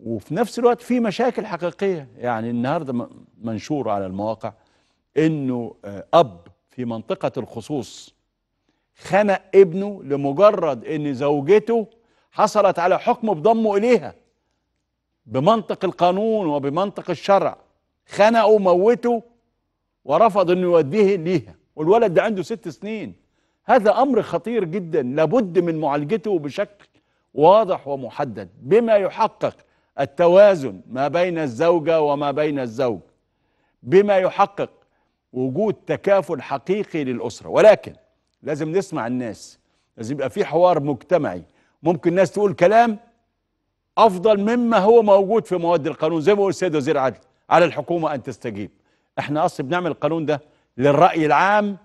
وفي نفس الوقت في مشاكل حقيقيه يعني النهارده منشور على المواقع انه آه، اب في منطقه الخصوص خنق ابنه لمجرد ان زوجته حصلت على حكم بضمه اليها بمنطق القانون وبمنطق الشرع خنقه وموته ورفض انه يوديه ليها والولد ده عنده ست سنين هذا امر خطير جدا لابد من معالجته بشكل واضح ومحدد بما يحقق التوازن ما بين الزوجة وما بين الزوج بما يحقق وجود تكافل حقيقي للأسرة ولكن لازم نسمع الناس لازم يبقى في حوار مجتمعي ممكن الناس تقول كلام أفضل مما هو موجود في مواد القانون زي ما قول السيد وزير عدل على الحكومة أن تستجيب احنا أصلا بنعمل القانون ده للرأي العام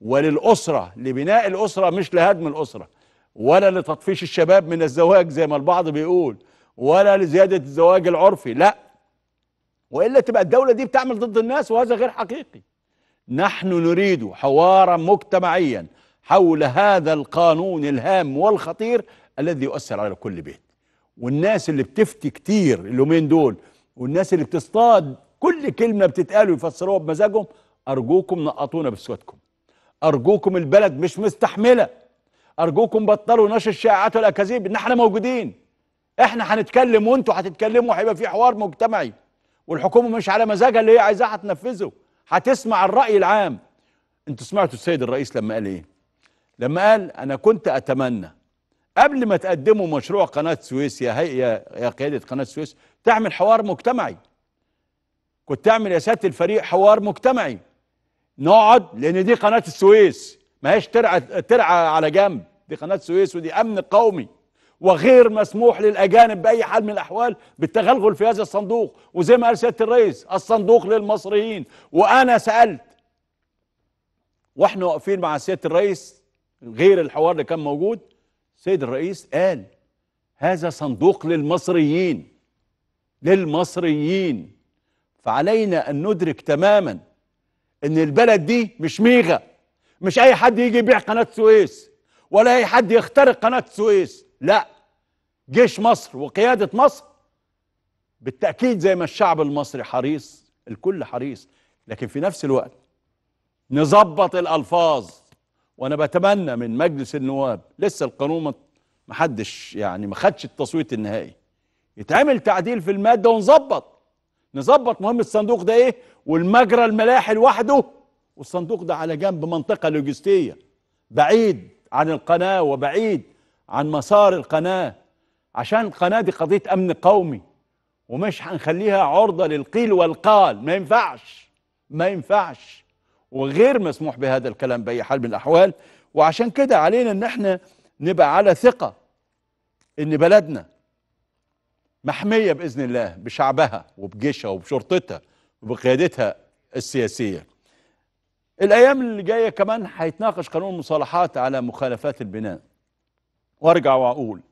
وللأسرة لبناء الأسرة مش لهدم الأسرة ولا لتطفيش الشباب من الزواج زي ما البعض بيقول ولا لزيادة الزواج العرفي لا وإلا تبقى الدولة دي بتعمل ضد الناس وهذا غير حقيقي نحن نريد حوارا مجتمعيا حول هذا القانون الهام والخطير الذي يؤثر على كل بيت والناس اللي بتفتي كتير اليومين دول والناس اللي بتصطاد كل كلمة بتتقال ويفسروها بمزاجهم أرجوكم نقطونا بسواتكم أرجوكم البلد مش مستحملة أرجوكم بطلوا نشر الشائعات والأكاذيب إن احنا موجودين احنا هنتكلم وانتوا هتتكلموا هيبقى في حوار مجتمعي والحكومه مش على مزاجها اللي هي عايزاه هتنفذه هتسمع الراي العام انتوا سمعتوا السيد الرئيس لما قال ايه لما قال انا كنت اتمنى قبل ما تقدموا مشروع قناه سويس يا هي يا قياده قناه سويس تعمل حوار مجتمعي كنت تعمل يا سياده الفريق حوار مجتمعي نقعد لان دي قناه السويس ما هيش ترعى ترعى على جنب دي قناه السويس ودي امن قومي وغير مسموح للأجانب بأي حال من الأحوال بالتغلغل في هذا الصندوق وزي ما قال سيادة الرئيس الصندوق للمصريين وأنا سألت واحنا واقفين مع سيادة الرئيس غير الحوار اللي كان موجود سيد الرئيس قال هذا صندوق للمصريين للمصريين فعلينا أن ندرك تماما أن البلد دي مش ميغه مش أي حد يجي يبيع قناة السويس ولا أي حد يخترق قناة السويس لا جيش مصر وقيادة مصر بالتأكيد زي ما الشعب المصري حريص الكل حريص لكن في نفس الوقت نظبط الألفاظ وأنا بتمنى من مجلس النواب لسه القانون ما حدش يعني ما خدش التصويت النهائي يتعمل تعديل في المادة ونظبط نظبط مهم الصندوق ده إيه والمجرى الملاحي لوحده والصندوق ده على جنب منطقة لوجستية بعيد عن القناة وبعيد عن مسار القناة عشان القناة دي قضية أمن قومي ومش هنخليها عرضة للقيل والقال ما ينفعش ما ينفعش وغير مسموح بهذا الكلام بأي حال من الأحوال وعشان كده علينا إن احنا نبقى على ثقة إن بلدنا محمية بإذن الله بشعبها وبجيشها وبشرطتها وبقيادتها السياسية الأيام اللي جاية كمان هيتناقش قانون المصالحات على مخالفات البناء وارجع واقول